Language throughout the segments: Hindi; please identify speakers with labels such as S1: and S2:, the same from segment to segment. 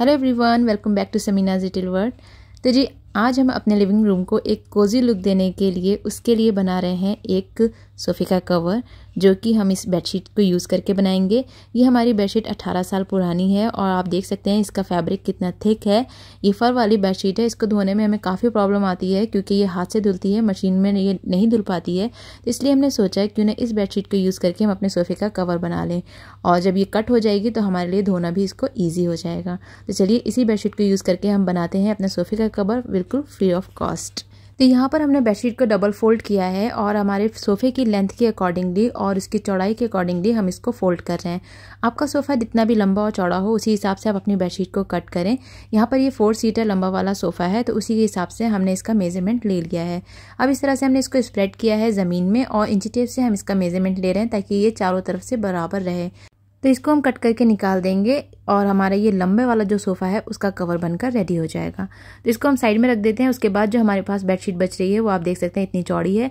S1: hello everyone welcome back to Samina's जिटिल वर्ल्ड तो जी आज हम अपने लिविंग रूम को एक कोजी लुक देने के लिए उसके लिए बना रहे हैं एक सोफ़े का कवर जो कि हम इस बेडशीट को यूज़ करके बनाएंगे ये हमारी बेडशीट 18 साल पुरानी है और आप देख सकते हैं इसका फैब्रिक कितना थिक है ये फर वाली बेडशीट है इसको धोने में हमें काफ़ी प्रॉब्लम आती है क्योंकि ये हाथ से धुलती है मशीन में ये नहीं धुल पाती है तो इसलिए हमने सोचा है क्यों ना इस बेडशीट को यूज़ करके हम अपने सोफ़े का कवर बना लें और जब ये कट हो जाएगी तो हमारे लिए धोना भी इसको ईजी हो जाएगा तो चलिए इसी बेडशीट को यूज़ करके हम बनाते हैं अपने सोफ़े का कवर बिल्कुल फ्री ऑफ कॉस्ट तो यहाँ पर हमने बेडशीट को डबल फोल्ड किया है और हमारे सोफ़े की लेंथ के अकॉर्डिंगली और उसकी चौड़ाई के अकॉर्डिंगली हम इसको फोल्ड कर रहे हैं आपका सोफ़ा जितना भी लंबा और चौड़ा हो उसी हिसाब से आप अपनी बेडशीट को कट करें यहाँ पर ये फोर सीटर लंबा वाला सोफ़ा है तो उसी के हिसाब से हमने इसका मेजरमेंट ले लिया है अब इस तरह से हमने इसको स्प्रेड किया है ज़मीन में और इंची टेप से हम इसका मेजरमेंट ले रहे हैं ताकि ये चारों तरफ से बराबर रहे तो इसको हम कट करके निकाल देंगे और हमारा ये लंबे वाला जो सोफ़ा है उसका कवर बनकर रेडी हो जाएगा तो इसको हम साइड में रख देते हैं उसके बाद जो हमारे पास बेडशीट बच रही है वो आप देख सकते हैं इतनी चौड़ी है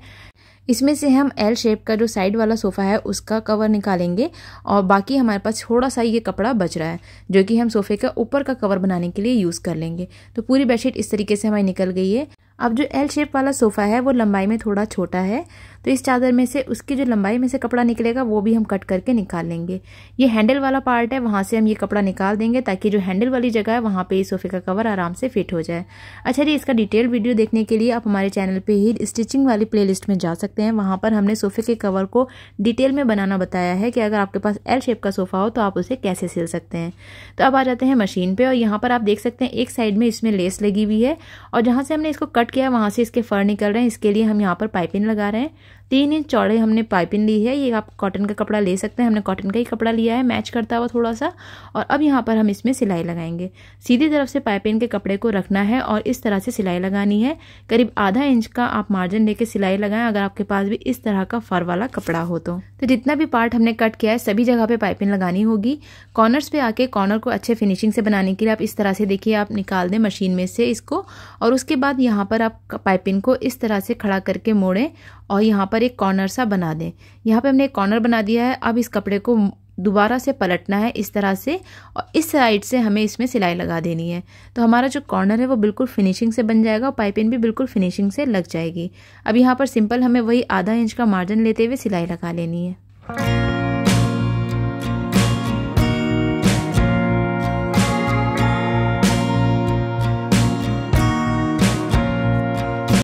S1: इसमें से हम एल शेप का जो साइड वाला सोफ़ा है उसका कवर निकालेंगे और बाकी हमारे पास थोड़ा सा ये कपड़ा बच रहा है जो कि हम सोफ़े का ऊपर का कवर बनाने के लिए यूज़ कर लेंगे तो पूरी बेडशीट इस तरीके से हमारी निकल गई है अब जो एल शेप वाला सोफ़ा है वो लंबाई में थोड़ा छोटा है तो इस चादर में से उसकी जो लंबाई में से कपड़ा निकलेगा वो भी हम कट करके निकाल लेंगे ये हैंडल वाला पार्ट है वहाँ से हम ये कपड़ा निकाल देंगे ताकि जो हैंडल वाली जगह है वहाँ पे इस सोफ़े का कवर आराम से फिट हो जाए अच्छा जी इसका डिटेल वीडियो देखने के लिए आप हमारे चैनल पर ही स्टिचिंग वाली प्ले में जा सकते हैं वहाँ पर हमने सोफ़े के कवर को डिटेल में बनाना बताया है कि अगर आपके पास एल शेप का सोफ़ा हो तो आप उसे कैसे सिल सकते हैं तो अब आ जाते हैं मशीन पर और यहाँ पर आप देख सकते हैं एक साइड में इसमें लेस लगी हुई है और जहाँ से हमने इसको कट स्टार्ट किया है वहाँ से इसके फर निकल रहे हैं इसके लिए हम यहाँ पर पाइपिंग लगा रहे हैं तीन इंच चौड़े हमने पाइपिंग ली है ये आप कॉटन का कपड़ा ले सकते हैं हमने कॉटन का ही कपड़ा लिया है मैच करता हुआ थोड़ा सा और अब यहाँ पर हम इसमें सिलाई लगाएंगे सीधी तरफ से पाइपिंग के कपड़े को रखना है और इस तरह से सिलाई लगानी है करीब आधा इंच का आप मार्जिन लेके सिलाई लगाएं अगर आपके पास भी इस तरह का फर वाला कपड़ा हो तो, तो जितना भी पार्ट हमने कट किया है सभी जगह पे पाइपिंग लगानी होगी कॉर्नर्स पे आके कॉर्नर को अच्छे फिनिशिंग से बनाने के लिए आप इस तरह से देखिए आप निकाल दें मशीन में से इसको और उसके बाद यहाँ पर आप पाइपिंग को इस तरह से खड़ा करके मोड़ें और यहाँ पर एक कॉर्नर सा बना दें यहाँ पे हमने एक कॉर्नर बना दिया है अब इस कपड़े को दोबारा से पलटना है इस तरह से और इस साइड से हमें इसमें सिलाई लगा देनी है तो हमारा जो कॉर्नर है वो बिल्कुल फिनिशिंग से बन जाएगा और पाइपिंग भी बिल्कुल फिनिशिंग से लग जाएगी अब यहाँ पर सिंपल हमें वही आधा इंच का मार्जिन लेते हुए सिलाई लगा लेनी है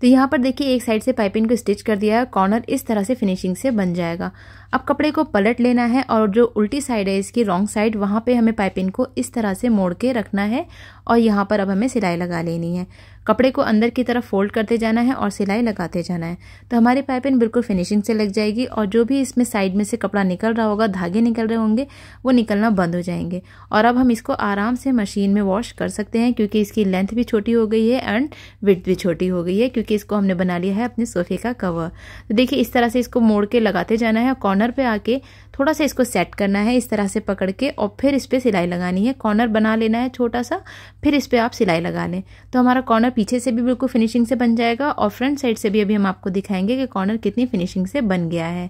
S1: तो यहाँ पर देखिए एक साइड से पाइपिंग को स्टिच कर दिया है कॉर्नर इस तरह से फिनिशिंग से बन जाएगा अब कपड़े को पलट लेना है और जो उल्टी साइड है इसकी रॉन्ग साइड वहाँ पे हमें पाइपिंग को इस तरह से मोड़ के रखना है और यहाँ पर अब हमें सिलाई लगा लेनी है कपड़े को अंदर की तरफ फोल्ड करते जाना है और सिलाई लगाते जाना है तो हमारी पाइपिंग बिल्कुल फिनिशिंग से लग जाएगी और जो भी इसमें साइड में से कपड़ा निकल रहा होगा धागे निकल रहे होंगे वो निकलना बंद हो जाएंगे और अब हम इसको आराम से मशीन में वॉश कर सकते हैं क्योंकि इसकी लेंथ भी छोटी हो गई है एंड विथ भी छोटी हो गई है क्योंकि इसको हमने बना लिया है अपने सोफे का कवर तो देखिए इस तरह से इसको मोड़ के लगाते जाना है कॉर्नर पर आके थोड़ा सा इसको सेट करना है इस तरह से पकड़ के और फिर इस पर सिलाई लगानी है कॉर्नर बना लेना है छोटा सा फिर इस पर आप सिलाई लगा लें तो हमारा कॉर्नर पीछे से भी बिल्कुल फिनिशिंग से बन जाएगा और फ्रंट साइड से भी अभी हम आपको दिखाएंगे कि कॉर्नर कितनी फिनिशिंग से बन गया है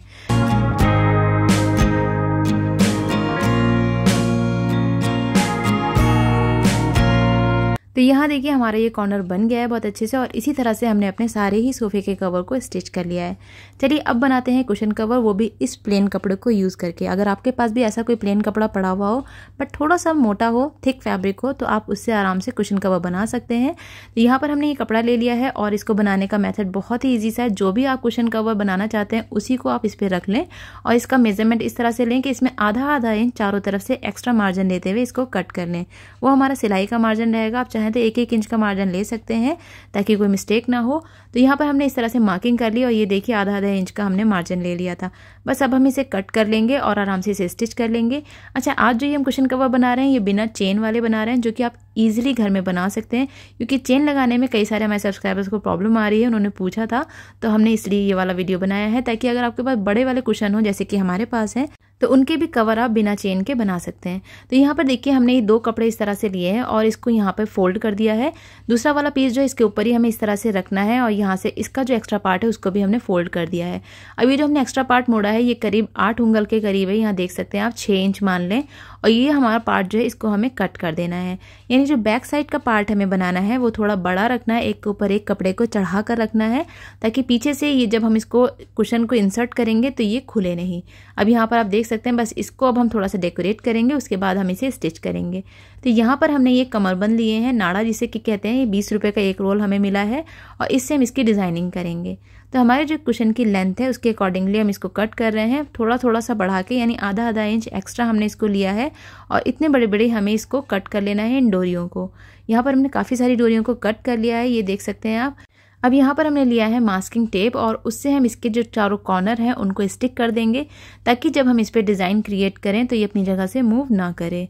S1: तो यहाँ देखिए हमारा ये कॉर्नर बन गया है बहुत अच्छे से और इसी तरह से हमने अपने सारे ही सोफे के कवर को स्टिच कर लिया है चलिए अब बनाते हैं कुशन कवर वो भी इस प्लेन कपड़े को यूज़ करके अगर आपके पास भी ऐसा कोई प्लेन कपड़ा पड़ा हुआ हो बट थोड़ा सा मोटा हो थिक फैब्रिक हो तो आप उससे आराम से कुशन कवर बना सकते हैं तो यहाँ पर हमने ये कपड़ा ले लिया है और इसको बनाने का मैथड बहुत ही ईजी सा है जो भी आप कुशन कवर बनाना चाहते हैं उसी को आप इस पर रख लें और इसका मेजरमेंट इस तरह से लें कि इसमें आधा आधा इंच चारों तरफ से एक्स्ट्रा मार्जिन लेते हुए इसको कट कर लें वो हमारा सिलाई का मार्जिन रहेगा आप चाहें तो एक एक इंच का मार्जिन ले सकते हैं ताकि कोई मिस्टेक ना हो तो यहाँ पर हमने इस तरह से मार्किंग कर ली और ये देखिए आधा आधा इंच का हमने मार्जिन ले लिया था बस अब हम इसे कट कर लेंगे और आराम से इसे स्टिच कर लेंगे अच्छा आज जो ये हम क्वेश्चन कवर बना रहे हैं ये बिना चेन वाले बना रहे हैं जो कि आप ईजिली घर में बना सकते हैं क्योंकि चेन लगाने में कई सारे हमारे सब्सक्राइबर्स को प्रॉब्लम आ रही है उन्होंने पूछा था तो हमने इसलिए ये वाला वीडियो बनाया है ताकि अगर आपके पास बड़े वाले क्वेश्चन हो जैसे कि हमारे पास है तो उनके भी कवर आप बिना चेन के बना सकते हैं तो यहाँ पर देखिए हमने ये दो कपड़े इस तरह से लिए हैं और इसको यहाँ पर फोल्ड कर दिया है दूसरा वाला पीस जो है इसके ऊपर ही हमें इस तरह से रखना है और यहाँ से इसका जो एक्स्ट्रा पार्ट है उसको भी हमने फोल्ड कर दिया है अब ये जो हमने एक्स्ट्रा पार्ट मोड़ा है ये करीब आठ उंगल के करीब है यहाँ देख सकते हैं आप छः इंच मान लें और ये हमारा पार्ट जो है इसको हमें कट कर देना है यानी जो बैक साइड का पार्ट हमें बनाना है वो थोड़ा बड़ा रखना है एक के ऊपर एक कपड़े को चढ़ा कर रखना है ताकि पीछे से ये जब हम इसको कुशन को इंसर्ट करेंगे तो ये खुले नहीं अब यहाँ पर आप देख सकते हैं बस इसको अब हम थोड़ा सा डेकोरेट करेंगे उसके बाद हम इसे स्टिच करेंगे तो यहाँ पर हमने ये कमरबंद लिए हैं नाड़ा जिसे कि कहते हैं ये बीस रुपये का एक रोल हमें मिला है और इससे हम इसकी डिज़ाइनिंग करेंगे तो हमारे जो कुशन की लेंथ है उसके अकॉर्डिंगली हम इसको कट कर रहे हैं थोड़ा थोड़ा सा बढ़ा के यानी आधा आधा इंच एक्स्ट्रा हमने इसको लिया है और इतने बड़े बड़े हमें इसको कट कर लेना है इन डोरियों को यहाँ पर हमने काफ़ी सारी डोरियों को कट कर लिया है ये देख सकते हैं आप अब यहाँ पर हमने लिया है मास्किंग टेप और उससे हम इसके जो चारों कॉर्नर हैं उनको स्टिक कर देंगे ताकि जब हम इस पर डिज़ाइन क्रिएट करें तो ये अपनी जगह से मूव ना करे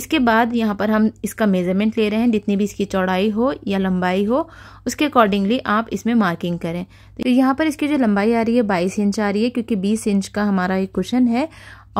S1: इसके बाद यहाँ पर हम इसका मेज़रमेंट ले रहे हैं जितनी भी इसकी चौड़ाई हो या लंबाई हो उसके अकॉर्डिंगली आप इसमें मार्किंग करें तो यहाँ पर इसकी जो लंबाई आ रही है बाईस इंच आ रही है क्योंकि बीस इंच का हमारा एक कुशन है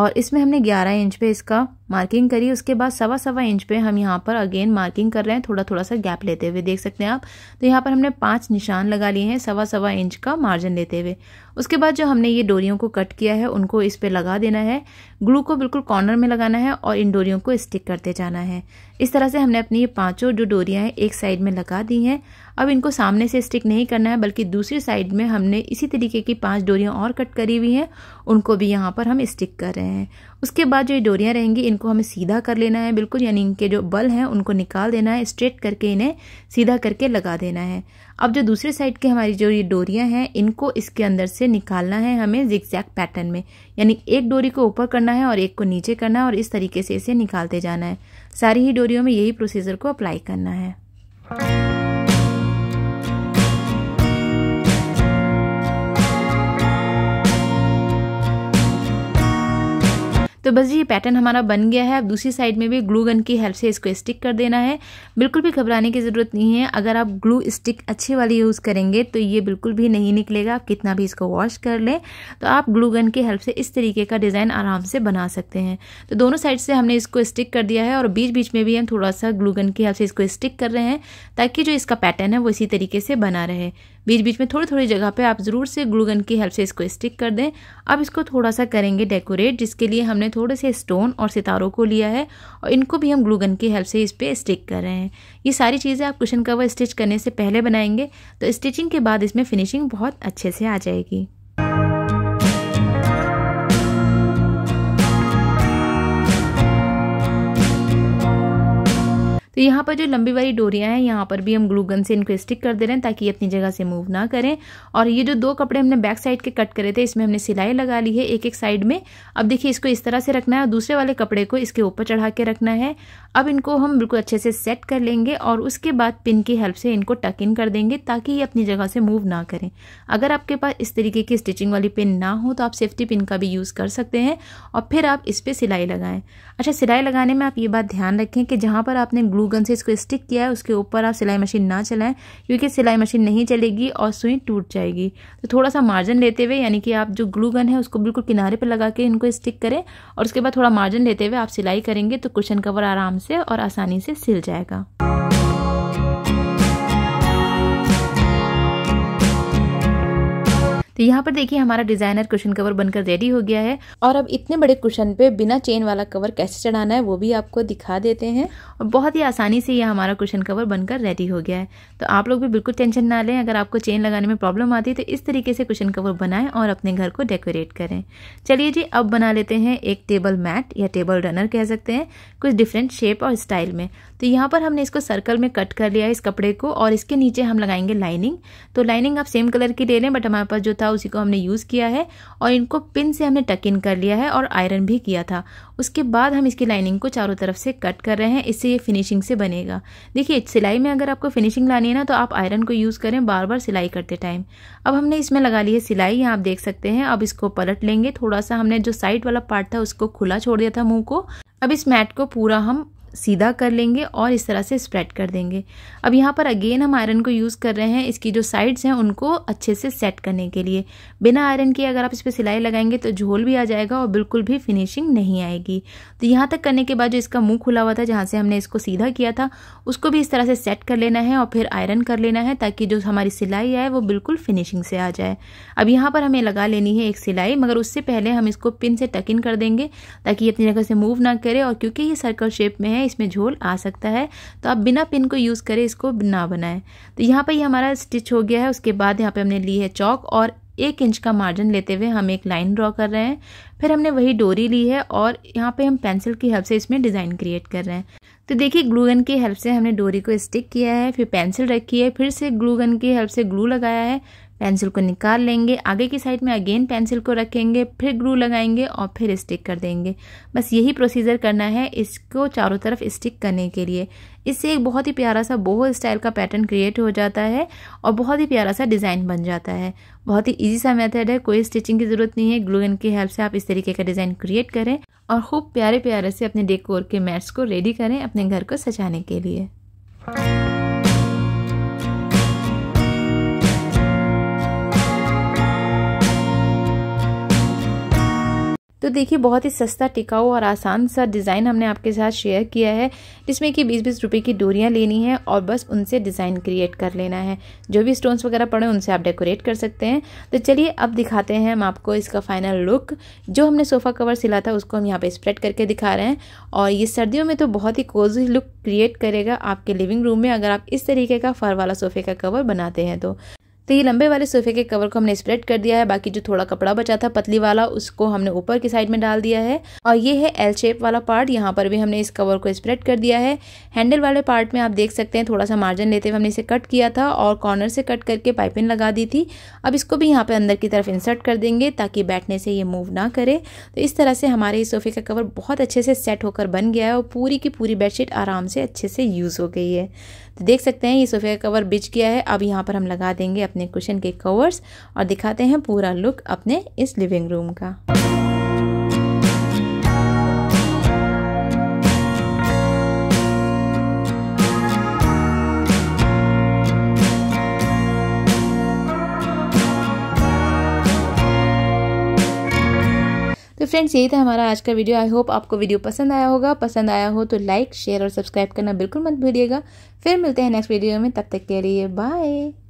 S1: और इसमें हमने ग्यारह इंच पर इसका मार्किंग करी उसके बाद सवा सवा इंच पे हम यहाँ पर अगेन मार्किंग कर रहे हैं थोड़ा थोड़ा सा गैप लेते हुए देख सकते हैं आप तो यहाँ पर हमने पांच निशान लगा लिए हैं सवा सवा इंच का मार्जिन लेते हुए उसके बाद जो हमने ये डोरियों को कट किया है उनको इस पर लगा देना है ग्लू को बिल्कुल कॉर्नर में लगाना है और इन डोरियों को स्टिक करते जाना है इस तरह से हमने अपनी ये पाँचों जो डोरियाँ हैं एक साइड में लगा दी हैं अब इनको सामने से स्टिक नहीं करना है बल्कि दूसरी साइड में हमने इसी तरीके की पाँच डोरियाँ और कट करी हुई हैं उनको भी यहाँ पर हम स्टिक कर रहे हैं उसके बाद जो ये डोरियाँ रहेंगी इनको हमें सीधा कर लेना है बिल्कुल यानी इनके जो बल हैं उनको निकाल देना है स्ट्रेट करके इन्हें सीधा करके लगा देना है अब जो दूसरे साइड की हमारी जो ये डोरियाँ हैं इनको इसके अंदर से निकालना है हमें जिक्जैक पैटर्न में यानी एक डोरी को ऊपर करना है और एक को नीचे करना है और इस तरीके से इसे निकालते जाना है सारी ही डोरियों में यही प्रोसीजर को अप्लाई करना है तो बस ये पैटर्न हमारा बन गया है अब दूसरी साइड में भी ग्लू गन की हेल्प से इसको स्टिक कर देना है बिल्कुल भी घबराने की ज़रूरत नहीं है अगर आप ग्लू स्टिक अच्छे वाली यूज़ करेंगे तो ये बिल्कुल भी नहीं निकलेगा आप कितना भी इसको वॉश कर लें तो आप ग्लू गन की हेल्प से इस तरीके का डिज़ाइन आराम से बना सकते हैं तो दोनों साइड से हमने इसको स्टिक कर दिया है और बीच बीच में भी हम थोड़ा सा ग्लू गन की हेल्प से इसको स्टिक कर रहे हैं ताकि जो इसका पैटर्न है वो इसी तरीके से बना रहे बीच बीच में थोड़ी थोड़ी जगह पे आप ज़रूर से ग्लूगन की हेल्प से इसको स्टिक कर दें अब इसको थोड़ा सा करेंगे डेकोरेट जिसके लिए हमने थोड़े से स्टोन और सितारों को लिया है और इनको भी हम ग्लूगन की हेल्प से इस पर स्टिक कर रहे हैं ये सारी चीज़ें आप कुशन कवर स्टिच करने से पहले बनाएंगे तो स्टिचिंग के बाद इसमें फिनिशिंग बहुत अच्छे से आ जाएगी तो यहाँ पर जो लंबी वाली डोरियाँ हैं यहाँ पर भी हम ग्लू गन से इनको स्टिक कर दे रहे हैं ताकि अपनी जगह से मूव ना करें और ये जो दो कपड़े हमने बैक साइड के कट करे थे इसमें हमने सिलाई लगा ली है एक एक साइड में अब देखिए इसको इस तरह से रखना है और दूसरे वाले कपड़े को इसके ऊपर चढ़ा के रखना है अब इनको हम बिल्कुल अच्छे से सेट कर लेंगे और उसके बाद पिन की हेल्प से इनको टक इन कर देंगे ताकि ये अपनी जगह से मूव ना करें अगर आपके पास इस तरीके की स्टिचिंग वाली पिन ना हो तो आप सेफ्टी पिन का भी यूज़ कर सकते हैं और फिर आप इस पर सिलाई लगाएं अच्छा सिलाई लगाने में आप ये बात ध्यान रखें कि जहाँ पर आपने ग्लू गन से इसको स्टिक किया है उसके ऊपर आप सिलाई मशीन ना चलाएं क्योंकि सिलाई मशीन नहीं चलेगी और सुई टूट जाएगी तो थोड़ा सा मार्जिन लेते हुए यानी कि आप जो ग्लू गन है उसको बिल्कुल किनारे पर लगा के इनको स्टिक करें और उसके बाद थोड़ा मार्जिन लेते हुए आप सिलाई करेंगे तो क्वेश्चन कवर आराम से और आसानी से सिल जाएगा तो यहाँ पर देखिए हमारा डिजाइनर कुशन कवर बनकर रेडी हो गया है और अब इतने बड़े कुशन पे बिना चेन वाला कवर कैसे चढ़ाना है वो भी आपको दिखा देते हैं और बहुत ही आसानी से यह हमारा कुशन कवर बनकर रेडी हो गया है तो आप लोग भी बिल्कुल टेंशन ना लें अगर आपको चेन लगाने में प्रॉब्लम आती है तो इस तरीके से कुशन कवर बनाएं और अपने घर को डेकोरेट करें चलिए जी अब बना लेते हैं एक टेबल मैट या टेबल रनर कह सकते हैं कुछ डिफरेंट शेप और स्टाइल में तो यहाँ पर हमने इसको सर्कल में कट कर लिया है इस कपड़े को और इसके नीचे हम लगाएंगे लाइनिंग तो लाइनिंग आप सेम कलर की ले लें बट हमारे पास जो था उसी को हमने यूज़ किया है और इनको पिन से हमने टक इन कर लिया है और आयरन भी किया था उसके बाद हम इसकी लाइनिंग को चारों तरफ से कट कर रहे हैं इससे ये फिनिशिंग से बनेगा देखिए सिलाई में अगर आपको फिनिशिंग लानी है ना तो आप आयरन को यूज़ करें बार बार सिलाई करते टाइम अब हमने इसमें लगा ली है सिलाई यहाँ आप देख सकते हैं अब इसको पलट लेंगे थोड़ा सा हमने जो साइड वाला पार्ट था उसको खुला छोड़ दिया था मुँह को अब इस मैट को पूरा हम सीधा कर लेंगे और इस तरह से स्प्रेड कर देंगे अब यहाँ पर अगेन हम आयरन को यूज़ कर रहे हैं इसकी जो साइड्स हैं उनको अच्छे से सेट करने के लिए बिना आयरन के अगर आप इस पर सिलाई लगाएंगे तो झोल भी आ जाएगा और बिल्कुल भी फिनिशिंग नहीं आएगी तो यहाँ तक करने के बाद जो इसका मुँह खुला हुआ था जहाँ से हमने इसको सीधा किया था उसको भी इस तरह से सेट कर लेना है और फिर आयरन कर लेना है ताकि जो हमारी सिलाई आए वो बिल्कुल फिनिशिंग से आ जाए अब यहाँ पर हमें लगा लेनी है एक सिलाई मगर उससे पहले हम इसको पिन से टक इन कर देंगे ताकि अपनी जगह से मूव ना करे और क्योंकि ये सर्कल शेप में है है इसमें झोल आ सकता है तो आप बिना पिन को यूज़ करें इसको ना बनाएं तो यहाँ पर ये यह हमारा स्टिच हो गया है उसके बाद यहाँ पे हमने ली है चौक और एक इंच का मार्जिन लेते हुए हम एक लाइन ड्रॉ कर रहे हैं फिर हमने वही डोरी ली है और यहाँ पर हम पेंसिल की हेल्प से इसमें डिज़ाइन क्रिएट कर रहे हैं तो देखिए ग्लू गन की हेल्प से हमने डोरी को स्टिक किया है फिर पेंसिल रखी है फिर से ग्लू गन की हेल्प से ग्लू लगाया है पेंसिल को निकाल लेंगे आगे की साइड में अगेन पेंसिल को रखेंगे फिर ग्लू लगाएंगे और फिर स्टिक कर देंगे बस यही प्रोसीजर करना है इसको चारों तरफ स्टिक करने के लिए इससे एक बहुत ही प्यारा सा बोहो स्टाइल का पैटर्न क्रिएट हो जाता है और बहुत ही प्यारा सा डिज़ाइन बन जाता है बहुत ही इजी सा मेथड है कोई स्टिचिंग की ज़रूरत नहीं है ग्लू गन की हेल्प से आप इस तरीके का डिज़ाइन क्रिएट करें और खूब प्यारे प्यारे से अपने डेकोर के मैट्स को रेडी करें अपने घर को सजाने के लिए तो देखिए बहुत ही सस्ता टिकाऊ और आसान सा डिज़ाइन हमने आपके साथ शेयर किया है जिसमें कि बीस बीस रुपये की डोरियाँ लेनी है और बस उनसे डिज़ाइन क्रिएट कर लेना है जो भी स्टोन्स वगैरह पड़े उनसे आप डेकोरेट कर सकते हैं तो चलिए अब दिखाते हैं हम आपको इसका फाइनल लुक जो हमने सोफ़ा कवर सिला था उसको हम यहाँ पर स्प्रेड करके दिखा रहे हैं और ये सर्दियों में तो बहुत ही कोजी लुक क्रिएट करेगा आपके लिविंग रूम में अगर आप इस तरीके का फर वाला सोफ़े का कवर बनाते हैं तो तो ये लंबे वाले सोफे के कवर को हमने स्प्रेड कर दिया है बाकी जो थोड़ा कपड़ा बचा था पतली वाला उसको हमने ऊपर की साइड में डाल दिया है और ये है एल शेप वाला पार्ट यहाँ पर भी हमने इस कवर को स्प्रेड कर दिया है हैंडल वाले पार्ट में आप देख सकते हैं थोड़ा सा मार्जिन लेते हुए हमने इसे कट किया था और कॉर्नर से कट करके पाइपिंग लगा दी थी अब इसको भी यहाँ पर अंदर की तरफ इंसर्ट कर देंगे ताकि बैठने से ये मूव ना करे तो इस तरह से हमारे इस सोफे का कवर बहुत अच्छे से सेट होकर बन गया है और पूरी की पूरी बेडशीट आराम से अच्छे से यूज़ हो गई है तो देख सकते हैं ये सोफे का कवर बिछ गया है अब यहाँ पर हम लगा देंगे अपने कुशन के कवर्स और दिखाते हैं पूरा लुक अपने इस लिविंग रूम का फ्रेंड्स यही था हमारा आज का वीडियो आई होप आपको वीडियो पसंद आया होगा पसंद आया हो तो लाइक शेयर और सब्सक्राइब करना बिल्कुल मत भूलिएगा फिर मिलते हैं नेक्स्ट वीडियो में तब तक के लिए बाय